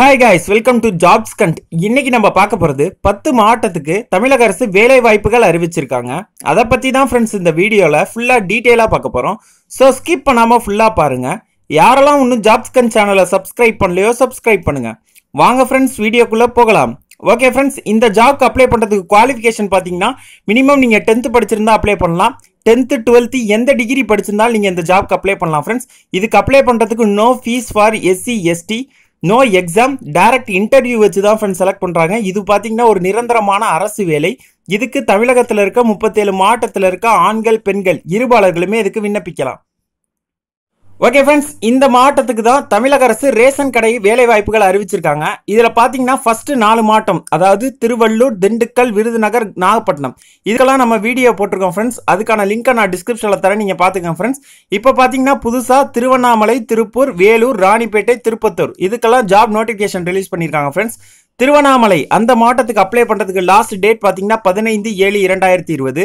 hi guys welcome to jobs கண்ட் இன்னைக்கு நம்ம பார்க்க போகிறது பத்து மாவட்டத்துக்கு தமிழக அரசு வேலை வாய்ப்புகள் அறிவிச்சிருக்காங்க அதை பற்றி தான் ஃப்ரெண்ட்ஸ் இந்த வீடியோவில் ஃபுல்லாக டீட்டெயிலாக பார்க்க போகிறோம் ஸோ ஸ்கிப் பண்ணாமல் ஃபுல்லாக பாருங்கள் யாரெல்லாம் இன்னும் ஜாப்ஸ் கண்ட் சேனலை சப்ஸ்கிரைப் பண்ணலையோ சப்ஸ்கிரைப் பண்ணுங்கள் வாங்க ஃப்ரெண்ட்ஸ் வீடியோக்குள்ளே போகலாம் ஓகே ஃப்ரெண்ட்ஸ் இந்த ஜாப்க்கு அப்ளை பண்ணுறதுக்கு குவாலிஃபிகேஷன் பார்த்தீங்கன்னா மினிமம் நீங்கள் டென்த்து படிச்சிருந்தா அப்ளை பண்ணலாம் டென்த்து டுவெல்த்து எந்த டிகிரி படிச்சிருந்தாலும் நீங்கள் இந்த ஜாப்க்கு அப்ளை பண்ணலாம் ஃப்ரெண்ட்ஸ் இதுக்கு அப்ளை பண்ணுறதுக்கு no fees for SC ST no exam direct interview வச்சு தான் ஃப்ரெண்ட்ஸ் செலக்ட் பண்ணுறாங்க இது பார்த்திங்கன்னா ஒரு நிரந்தரமான அரசு வேலை இதுக்கு தமிழகத்தில் இருக்க முப்பத்தேழு மாவட்டத்தில் இருக்க ஆண்கள் பெண்கள் இருபாளர்களுமே இதுக்கு விண்ணப்பிக்கலாம் ஓகே ஃப்ரெண்ட்ஸ் இந்த மாவட்டத்துக்கு தான் தமிழக அரசு ரேஷன் கடை வேலை வாய்ப்புகள் அறிவிச்சிருக்காங்க இதில் பார்த்தீங்கன்னா ஃபர்ஸ்ட் நாலு மாவட்டம் அதாவது திருவள்ளூர் திண்டுக்கல் விருதுநகர் நாகப்பட்டினம் இதுக்கெல்லாம் நம்ம வீடியோ போட்டிருக்கோம் ஃப்ரெண்ட்ஸ் அதுக்கான லிங்கை நான் டிஸ்கிரிப்ஷனில் தரேன் நீங்கள் பார்த்துக்கோங்க ஃப்ரெண்ட்ஸ் இப்போ பார்த்தீங்கன்னா புதுசாக திருவண்ணாமலை திருப்பூர் வேலூர் ராணிப்பேட்டை திருப்பத்தூர் இதுக்கெல்லாம் ஜாப் நோட்டிஃபிகேஷன் ரிலீஸ் பண்ணியிருக்காங்க ஃப்ரெண்ட்ஸ் திருவண்ணாமலை அந்த மாவட்டத்துக்கு அப்ளை பண்ணுறதுக்கு லாஸ்ட் டேட் பார்த்தீங்கன்னா பதினைந்து ஏழு இரண்டாயிரத்தி இருபது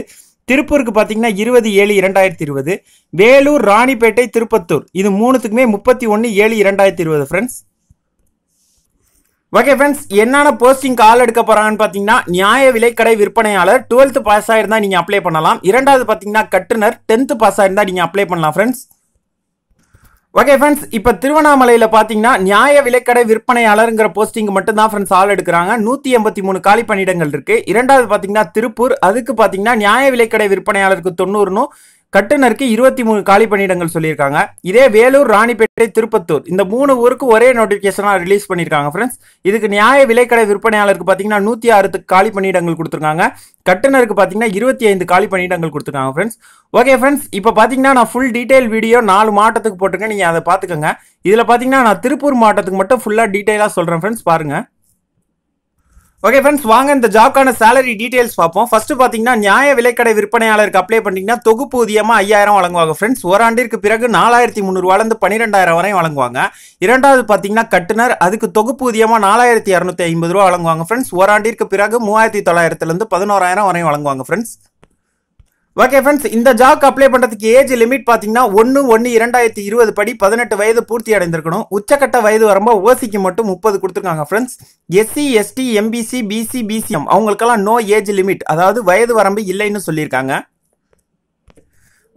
திருப்பூருக்கு பார்த்தீங்கன்னா இருபது ஏழு இரண்டாயிரத்தி இருபது வேலூர் ராணிப்பேட்டை திருப்பத்தூர் இது மூணுத்துக்குமே முப்பத்தி ஒன்று ஏழு இரண்டாயிரத்தி இருபது ஃப்ரெண்ட்ஸ் ஓகே ஃப்ரெண்ட்ஸ் என்னென்ன போஸ்டிங் கால் எடுக்க போகிறாங்கன்னு பார்த்தீங்கன்னா நியாய விலைக்கடை விற்பனையாளர் டுவெல்த்து பாஸ் ஆகிருந்தால் நீங்கள் அப்ளை பண்ணலாம் இரண்டாவது பார்த்தீங்கன்னா கட்டுனர் டென்த்து பாஸ் ஆகிருந்தால் நீங்கள் அப்ளை பண்ணலாம் ஃப்ரெண்ட்ஸ் ஓகே ஃப்ரெண்ட்ஸ் இப்போ திருவண்ணாமலையில் பார்த்தீங்கன்னா நியாய விலைக்கடை விற்பனையாளருங்கிற போஸ்டிங் மட்டும் தான் ஃப்ரெண்ட்ஸ் ஆள் எடுக்கிறாங்க நூற்றி எண்பத்தி மூணு காலி பணியிடங்கள் இருக்குது இரண்டாவது பார்த்தீங்கன்னா திருப்பூர் அதுக்கு பார்த்தீங்கன்னா நியாய விலைக்கடை விற்பனையாளருக்கு தொண்ணூறுனும் கட்டுனருக்கு இருபத்தி மூணு காலி பணியிடங்கள் சொல்லியிருக்காங்க இதே வேலூர் ராணிப்பேட்டை திருப்பத்தூர் இந்த மூணு ஊருக்கு ஒரே நோட்டிஃபிகேஷனாக ரிலீஸ் பண்ணியிருக்காங்க ஃப்ரெண்ட்ஸ் இதுக்கு நியாய விலைக்கடை விற்பனையாளருக்கு பார்த்தீங்கன்னா நூற்றி ஆறு காலி பணியிடங்கள் கொடுத்துருக்காங்க கட்டுனருக்கு பார்த்தீங்கன்னா இருபத்தி ஐந்து காலி பணியிடங்கள் கொடுத்துருக்காங்க ஃப்ரெண்ட்ஸ் ஓகே ஃப்ரெண்ட்ஸ் இப்போ பார்த்தீங்கன்னா நான் ஃபுல் டீட்டெயில் வீடியோ நாலு மாவட்டத்துக்கு போட்டிருக்கேன் நீங்கள் அதை பார்த்துக்கோங்க இதில் பார்த்தீங்கன்னா நான் திருப்பூர் மாவட்டத்துக்கு மட்டும் ஃபுல்லாக டீட்டெயிலாக சொல்கிறேன் ஃப்ரெண்ட்ஸ் பாருங்கள் ஓகே ஃப்ரெண்ட்ஸ் வாங்க இந்த ஜாப்க்கான சேலரி டீடைல்ஸ் பார்ப்போம் ஃபர்ஸ்ட் பார்த்தீங்கன்னா நியாய விலைக்கடை விற்பனையாளருக்கு அப்ளை பண்ணிங்கன்னா ஊதியமாக ஐயாயிரம் வழங்குவாங்க ஃப்ரெண்ட்ஸ் ஓராண்டிற்கு பிறகு நாலாயிரத்தி முந்நூறுவாலேருந்து பன்னிரெண்டாயிரம் வரையும் வழங்குவாங்க இரண்டாவது பார்த்தீங்கன்னா கட்டுனர் அதுக்கு தொகுப்பு ஊதியமாக நாலாயிரத்தி இரநூத்தி ஐம்பது ரூபா வழங்குவாங்க ஃப்ரெண்ட்ஸ் ஓராண்டிற்கு பிறகு மூவாயிரத்தி தொள்ளாயிரத்துலேருந்து பதினோராயிரம் வரையும் வழங்குவாங்க ஃப்ரெண்ட்ஸ் ஓகே ஃப்ரெண்ட்ஸ் இந்த ஜாப் அப்ளை பண்ணுறதுக்கு ஏஜ் லிமிட் பார்த்தீங்கன்னா ஒன்று ஒன்று இரண்டாயிரத்தி இருபது படி பதினெட்டு வயது பூர்த்தி அடைந்திருக்கணும் உச்சக்கட்ட வயது வரம்போ ஓசிக்கு மட்டும் முப்பது கொடுத்துருக்காங்க friends SC ST MBC BC BCM அவங்களுக்கெல்லாம் நோ ஏஜ் லிமிட் அதாவது வயது வரம்பு இல்லைன்னு சொல்லியிருக்காங்க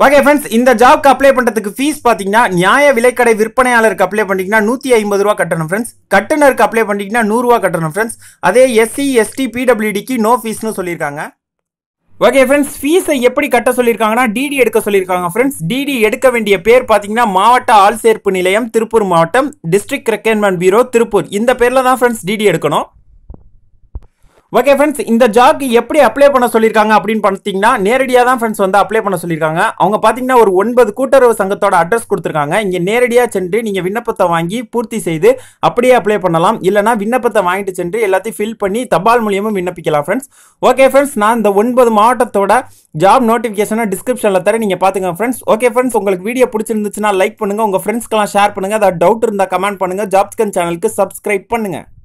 ஓகே ஃப்ரெண்ட்ஸ் இந்த ஜாப்க்கு அப்ளை பண்ணுறதுக்கு ஃபீஸ் பார்த்தீங்கன்னா நியாய விலைக்கடை விற்பனையாளருக்கு அப்ளை பண்ணிங்கன்னா நூற்றி ஐம்பது ரூபா கட்டணும் ஃப்ரெண்ட்ஸ் கட்டுனருக்கு அப்ளை பண்ணிங்கன்னா நூறுரூவா கட்டணும் ஃப்ரெண்ட்ஸ் அதே எஸ்சி எஸ்டி பிடபிள்யூடிக்கு நோ ஃபீஸ்னு சொல்லியிருக்காங்க ஓகே ஃப்ரெண்ட்ஸ் ஃபீஸை எப்படி கட்ட சொல்லியிருக்காங்கன்னா டிடி எடுக்க சொல்லியிருக்காங்க ஃப்ரெண்ட்ஸ் டிடி எடுக்க வேண்டிய பேர் பார்த்தீங்கன்னா மாவட்ட ஆள் சேர்ப்பு நிலையம் திருப்பூர் மாவட்டம் டிஸ்ட்ரிக்ட் ரெக்கைன்மெண்ட் பியூரோ திருப்பூர் இந்த பேரில் தான் ஃப்ரெண்ட்ஸ் டிடி எடுக்கணும் ஓகே ஃப்ரெண்ட்ஸ் இந்த ஜாப்க்கு எப்படி அப்ளை பண்ண சொல்லியிருக்காங்க அப்படின்னு பார்த்தீங்கன்னா நேரடியாக தான் ஃப்ரெண்ட்ஸ் வந்து அப்ளை பண்ண சொல்லியிருக்காங்க அவங்க பார்த்தீங்கன்னா ஒரு ஒன்பது கூட்டுறவு சங்கத்தோட அட்ரஸ் கொடுத்துருக்காங்க இங்கே நேரடியாக சென்று நீங்கள் விண்ணப்பத்தை வாங்கி பூர்த்தி செய்து அப்படியே அப்ளை பண்ணலாம் இல்லைனா விண்ணப்பத்தை வாங்கிட்டு சென்று எல்லாத்தையும் ஃபில் பண்ணி தபால் மூலியமும் விண்ணப்பிக்கலாம் ஃப்ரெண்ட்ஸ் ஓகே ஃப்ரெண்ட்ஸ் நான் இந்த ஒன்பது மாவட்டத்தோட ஜாப் நோட்டிஃபிகேஷனை டிஸ்கிரிப்ஷனில் தர நீங்கள் பார்த்துங்க ஃப்ரெண்ட்ஸ் ஓகே ஃப்ரெண்ட்ஸ் உங்களுக்கு வீடியோ பிடிச்சிருந்துச்சுன்னா லைக் பண்ணுங்கள் உங்கள் ஃப்ரெண்ட்ஸ்க்கெல்லாம் ஷேர் பண்ணுங்கள் அதை டவுட் இருந்தால் கமெண்ட் பண்ணுங்கள் ஜாப்ஸ்கன் சேனலுக்கு சப்ஸ்கிரைப் பண்ணுங்கள்